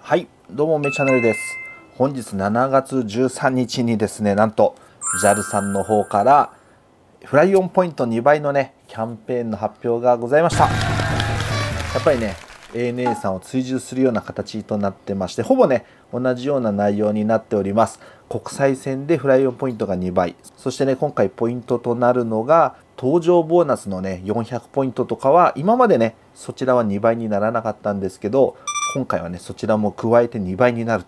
はいどうもめチャンネルです本日7月13日にですねなんと JAL さんの方からフライオンポイント2倍のねキャンペーンの発表がございましたやっぱりね ANA さんを追従するような形となってましてほぼね同じような内容になっております国際線でフライオンポイントが2倍そしてね今回ポイントとなるのが搭乗ボーナスのね400ポイントとかは今までねそちらは2倍にならなかったんですけど今回はねそちらも加えて2倍になる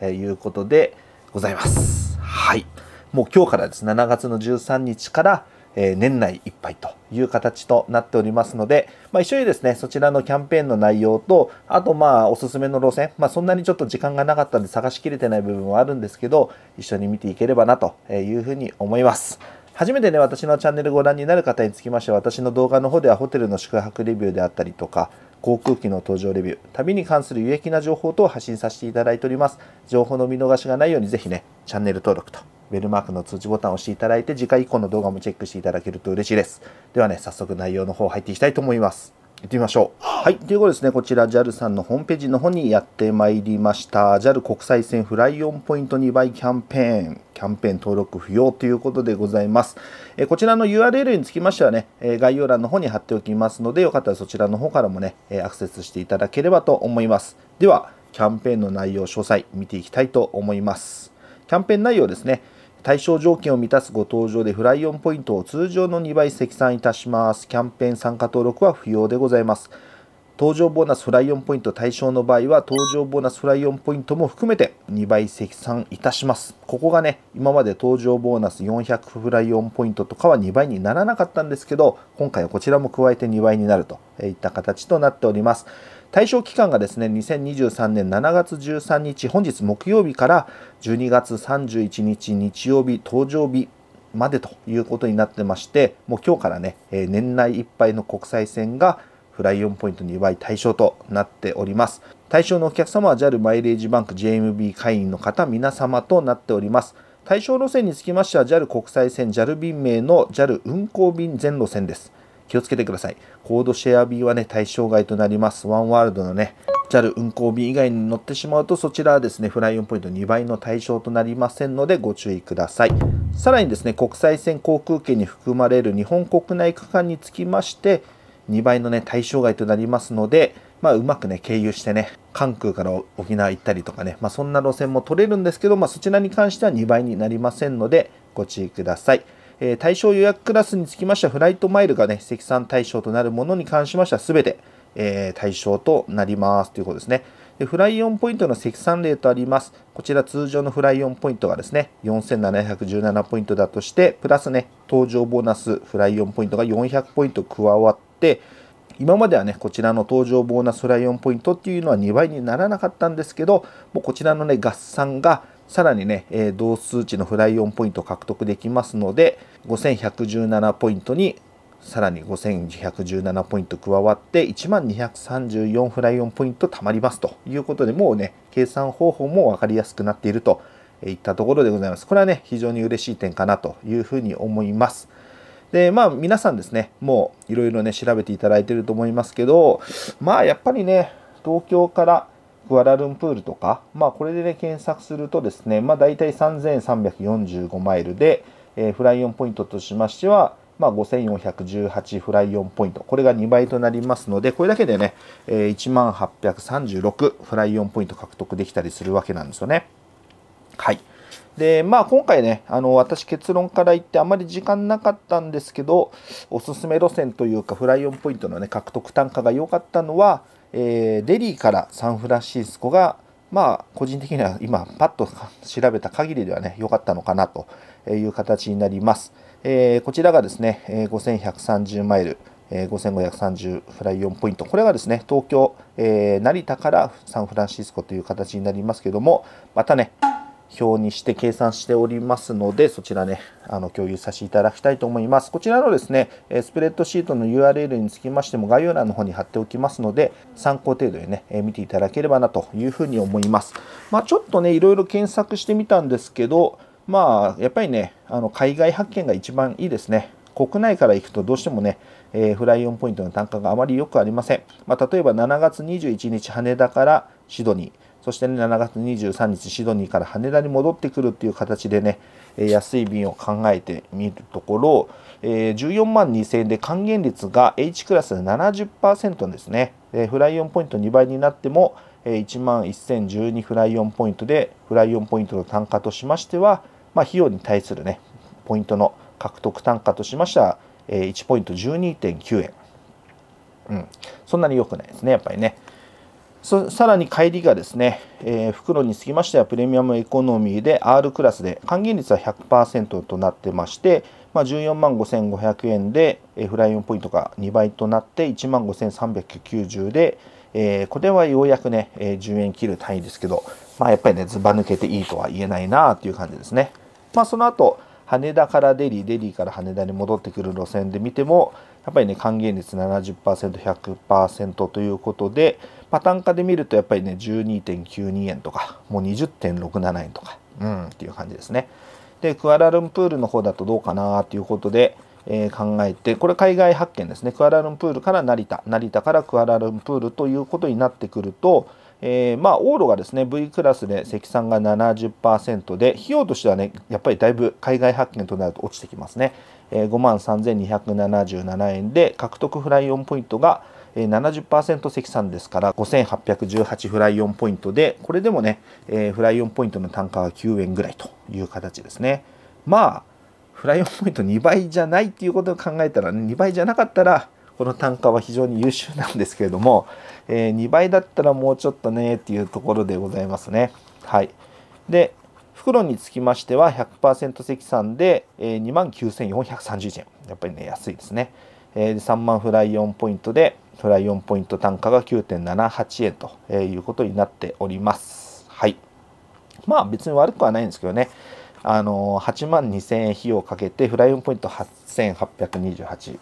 ということでございますはいもう今日からです7月の13日からえ年内いっぱいという形となっておりますので、まあ、一緒にですね、そちらのキャンペーンの内容と、あとまあ、おすすめの路線、まあ、そんなにちょっと時間がなかったんで探しきれてない部分はあるんですけど、一緒に見ていければなというふうに思います。初めてね、私のチャンネルご覧になる方につきましては、私の動画の方ではホテルの宿泊レビューであったりとか、航空機の搭乗レビュー、旅に関する有益な情報等を発信させていただいております。情報の見逃しがないように、ぜひね、チャンネル登録とベルマークの通知ボタンを押していただいて、次回以降の動画もチェックしていただけると嬉しいです。ではね、早速内容の方入っていきたいと思います。行ってみましょう。はい。ということですね、こちら JAL さんのホームページの方にやってまいりました。JAL 国際線フライオンポイント2倍キャンペーン、キャンペーン登録不要ということでございます。えこちらの URL につきましてはね、え概要欄の方に貼っておきますので、よかったらそちらの方からもね、えアクセスしていただければと思います。では、キャンペーンの内容詳細見ていきたいと思います。キャンペーン内容ですね。対象条件を満たすご登場でフライオンポイントを通常の2倍積算いたします。キャンペーン参加登録は不要でございます。登場ボーナスフライオンポイント対象の場合は登場ボーナスフライオンポイントも含めて2倍積算いたしますここがね今まで登場ボーナス400フライオンポイントとかは2倍にならなかったんですけど今回はこちらも加えて2倍になるといった形となっております対象期間がですね、2023年7月13日、本日木曜日から12月31日日曜日、搭乗日までということになってまして、もう今日からね、え年内いっぱいの国際線がフライオンポイント2倍対象となっております。対象のお客様は JAL マイレージバンク JMB 会員の方皆様となっております。対象路線につきましては JAL 国際線 JAL 便名の JAL 運行便全路線です。気をつけてください。コードシェア便はね、対象外となります。ワンワールドのね、JAL 運航便以外に乗ってしまうと、そちらはですね、フライオンポイント2倍の対象となりませんので、ご注意ください。さらにですね、国際線航空券に含まれる日本国内区間につきまして、2倍のね、対象外となりますので、まあ、うまくね、経由してね、関空から沖縄行ったりとかね、まあ、そんな路線も取れるんですけど、まあ、そちらに関しては2倍になりませんので、ご注意ください。え対象予約クラスにつきましては、フライトマイルがね、積算対象となるものに関しましては、すべて、え対象となりますということですね。でフライオンポイントの積算例とあります。こちら通常のフライオンポイントがですね、4717ポイントだとして、プラスね、搭乗ボーナスフライオンポイントが400ポイント加わって、今まではね、こちらの搭乗ボーナスフライオンポイントっていうのは2倍にならなかったんですけど、もうこちらのね、合算がさらにね、えー、同数値のフライオンポイント獲得できますので、5117ポイントにさらに5 2 1 7ポイント加わって1234フライオンポイント貯まりますということでもうね計算方法も分かりやすくなっているといったところでございます。これはね非常に嬉しい点かなというふうに思います。でまあ皆さんですねもういろいろね調べていただいてると思いますけどまあやっぱりね東京からクアラルンプールとか、まあ、これで、ね、検索するとですね、まあ、大体3345マイルで、えー、フライオンポイントとしましては、まあ、5418フライオンポイント、これが2倍となりますので、これだけでね、えー、1836フライオンポイント獲得できたりするわけなんですよね。はい。で、まあ今回ね、あの、私結論から言ってあまり時間なかったんですけど、おすすめ路線というかフライオンポイントのね、獲得単価が良かったのは、えー、デリーからサンフランシスコが、まあ、個人的には今、パッと調べた限りではね、良かったのかなという形になります。えー、こちらがですね、5130マイル、えー、5530フライオンポイント、これがですね、東京、えー、成田からサンフランシスコという形になりますけども、またね、表にして計算しておりますので、そちらね、あの共有させていただきたいと思います。こちらのですね、スプレッドシートの URL につきましても概要欄の方に貼っておきますので、参考程度でね、見ていただければなというふうに思います。まあ、ちょっとね、いろいろ検索してみたんですけど、まあ、やっぱりね、あの海外発見が一番いいですね。国内から行くとどうしてもね、えー、フライオンポイントの単価があまり良くありません。まあ、例えば7月21日羽田からシドニー、そしてね、7月23日、シドニーから羽田に戻ってくるっていう形でね、安い便を考えてみるところ、14万2000円で還元率が H クラスで70%ですね。フライオンポイント2倍になっても、1万1012フライオンポイントで、フライオンポイントの単価としましては、まあ、費用に対するね、ポイントの獲得単価としましては、1ポイント12.9円。うん、そんなに良くないですね、やっぱりね。さらに帰りがですね、えー、袋につきましてはプレミアムエコノミーで R クラスで還元率は100%となってまして、まあ、14万5500円で、フライオンポイントが2倍となって1万5390で、えー、これはようやくね、えー、10円切る単位ですけど、まあ、やっぱりねずば抜けていいとは言えないなという感じですね。まあ、その後羽田からデリーデリーから羽田に戻ってくる路線で見てもやっぱりね還元率 70%100% ということで、まあ、単価で見るとやっぱりね12.92円とかもう20.67円とかうんっていう感じですね。でクアラルンプールの方だとどうかなということで、えー、考えてこれ海外発見ですねクアラルンプールから成田成田からクアラルンプールということになってくるとえー、まあ、ーロがですね、V クラスで積算が70%で、費用としてはね、やっぱりだいぶ海外発見となると落ちてきますね。えー、5万3277円で、獲得フライオンポイントが、え70%積算ですから5818フライオンポイントでこれでもね、えー、フライオンポイントの単価は9円ぐらいという形ですねまあフライオンポイント2倍じゃないっていうことを考えたら、ね、2倍じゃなかったらこの単価は非常に優秀なんですけれども、えー、2倍だったらもうちょっとねっていうところでございますね。はい、で袋につきましては100%積算で、えー、2万9430円やっぱりね安いですね、えー、3万フライオンポイントでフライオンポイント単価が9.78円ということになっておりますはいまあ別に悪くはないんですけどねあのー、8万2000円費用をかけてフライオンポイント8828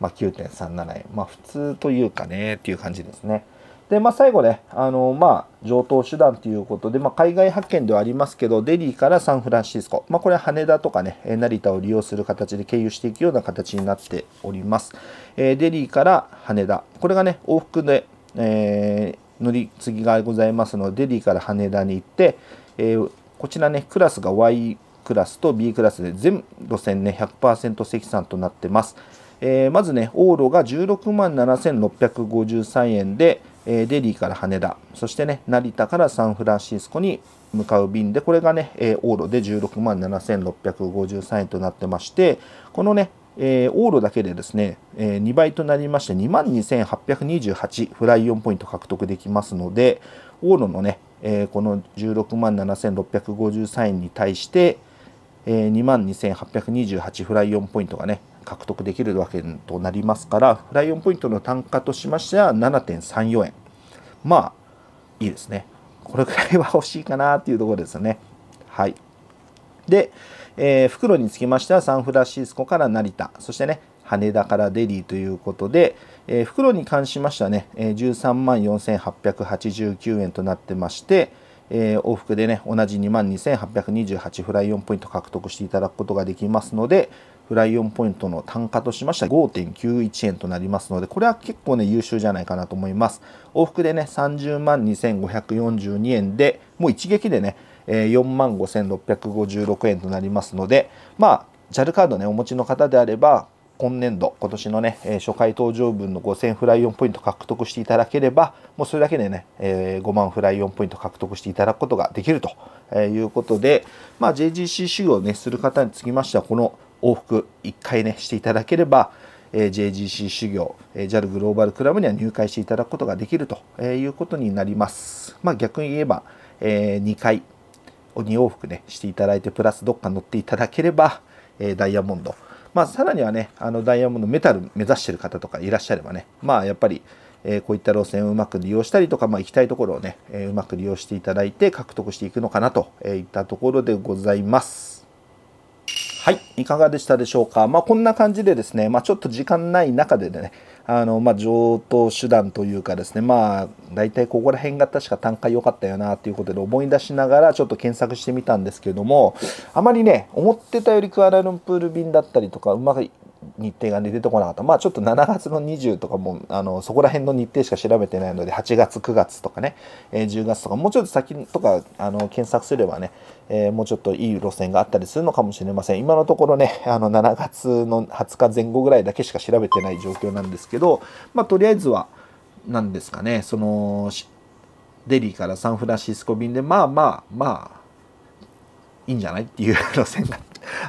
まあ、9.37円。まあ、普通というかね、っていう感じですね。で、まあ、最後ね、あの、まあ、上等手段ということで、まあ、海外発見ではありますけど、デリーからサンフランシスコ、まあ、これは羽田とかね、成田を利用する形で経由していくような形になっております。えー、デリーから羽田、これがね、往復で、えー、乗り継ぎがございますので、デリーから羽田に行って、えー、こちらね、クラスが Y クラスと B クラスで全路線ね、100%積算となってます。えー、まずね、往路が16万7653円で、えー、デリーから羽田、そしてね、成田からサンフランシスコに向かう便で、これがね、えー、往路で16万7653円となってまして、このね、えー、往路だけでですね、えー、2倍となりまして2万2828フライオンポイント獲得できますので往路のね、えー、この16万7653円に対して、えー、2万2828フライオンポイントがね獲得できるわけとなりますからライオンポイントの単価としましては7.34円まあいいですねこれくらいは欲しいかなというところですねはいで、えー、袋につきましてはサンフランシスコから成田そしてね羽田からデリーということで、えー、袋に関しましてはね、えー、13万4889円となってまして、えー、往復でね同じ2万2828フライオンポイント獲得していただくことができますのでフライオンポイントの単価としましては5.91円となりますので、これは結構ね、優秀じゃないかなと思います。往復でね、30万2542円で、もう一撃でね、4万5656円となりますので、まあ、JAL カードね、お持ちの方であれば、今年度、今年のね、初回搭乗分の5000フライオンポイント獲得していただければ、もうそれだけでね、5万フライオンポイント獲得していただくことができるということで、まあ、JGC 修行をね、する方につきましては、この往復1回ねしていただければ、え JGC 修行、え JAL グローバルクラブには入会していただくことができると、えいうことになります。まあ、逆に言えば、え2回2往復ねしていただいてプラスどっか乗っていただければ、えダイヤモンドまあ、さらにはねあのダイヤモンドメタル目指してる方とかいらっしゃればねまあやっぱり、えこういった路線をうまく利用したりとか、まあ、行きたいところをね、えうまく利用していただいて獲得していくのかなといったところでございます。はい、いかがでしたでしょうか。まあ、こんな感じでですね、まあ、ちょっと時間ない中でね、あの、まあ、上等手段というかですね、まあ、大体ここら辺が確か単価良かったよな、ということで思い出しながらちょっと検索してみたんですけれども、あまりね、思ってたよりクアラルンプール便だったりとか、うまく日程が、ね、出てこなかった。まあちょっと7月の20とかも、あの、そこら辺の日程しか調べてないので、8月、9月とかね、えー、10月とか、もうちょっと先とか、あの、検索すればね、えー、もうちょっといい路線があったりするのかもしれません。今のところね、あの、7月の20日前後ぐらいだけしか調べてない状況なんですけど、まあとりあえずは、何ですかね、その、デリーからサンフランシスコ便で、まあまあ、まあ、いいんじゃないっていう路線だ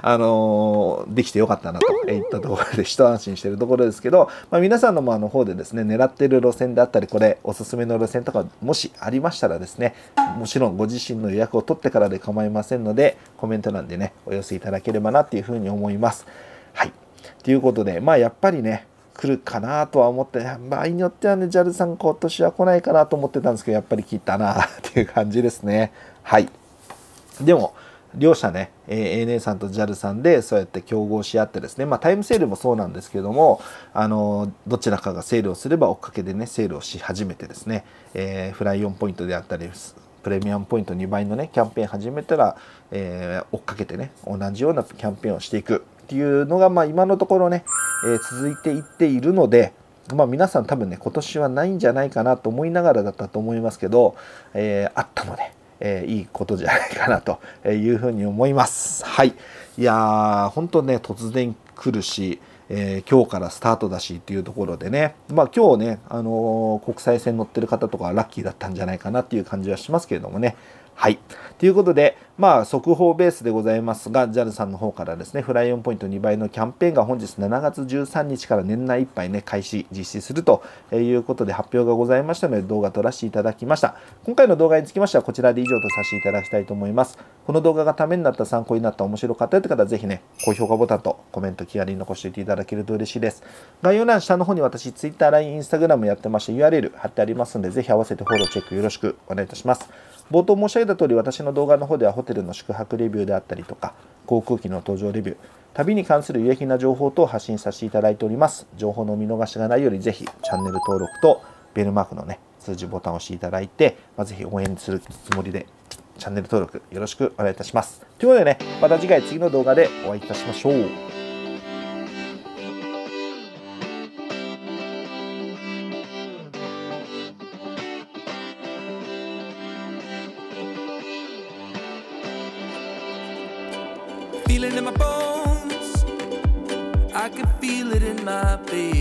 あのできてよかったなといったところで一安心してるところですけど、まあ、皆さんのもあの方でですね狙ってる路線であったりこれおすすめの路線とかもしありましたらですねもちろんご自身の予約を取ってからで構いませんのでコメント欄でねお寄せいただければなっていうふうに思います。はいということでまあやっぱりね来るかなとは思って、場合によってはね、JAL さん今年は来ないかなと思ってたんですけど、やっぱり来たなっていう感じですね。はい。でも、両社ね、えー、ANA さんと JAL さんでそうやって競合し合ってですね、まあ、タイムセールもそうなんですけども、あのどちらかがセールをすれば追っかけでねセールをし始めてですね、えー、フライ4ポイントであったりプレミアムポイント2倍のねキャンペーン始めたら、えー、追っかけてね同じようなキャンペーンをしていくっていうのが、まあ、今のところね、えー、続いていっているので、まあ、皆さん多分ね今年はないんじゃないかなと思いながらだったと思いますけど、えー、あったので、えー、いいことじゃないかなというふうに思います。はい、いや本当ね突然来るし、えー、今日からスタートだしっていうところでね、まあ、今日ね、あのー、国際線乗ってる方とかラッキーだったんじゃないかなっていう感じはしますけれどもね。はいということで、まあ、速報ベースでございますが、JAL さんの方からですね、フライオンポイント2倍のキャンペーンが本日7月13日から年内いっぱいね、開始、実施するということで発表がございましたので、動画撮らせていただきました。今回の動画につきましては、こちらで以上とさせていただきたいと思います。この動画がためになった、参考になった、面白かったという方は、ぜひね、高評価ボタンとコメント気軽に残していいただけると嬉しいです。概要欄下の方に私、Twitter、LINE、Instagram やってまして、URL 貼ってありますので、ぜひ合わせてフォロー、チェックよろしくお願いいたします。冒頭申し上げた通り、私のの動画の方ではホテルの宿泊レビューであったりとか、航空機の搭乗レビュー、旅に関する有益な情報等を発信させていただいております。情報の見逃しがないより、ぜひチャンネル登録とベルマークのね、通知ボタンを押していただいて、まあ、ぜひ応援するつもりで、チャンネル登録よろしくお願いいたします。ということでね、また次回次の動画でお会いいたしましょう。might be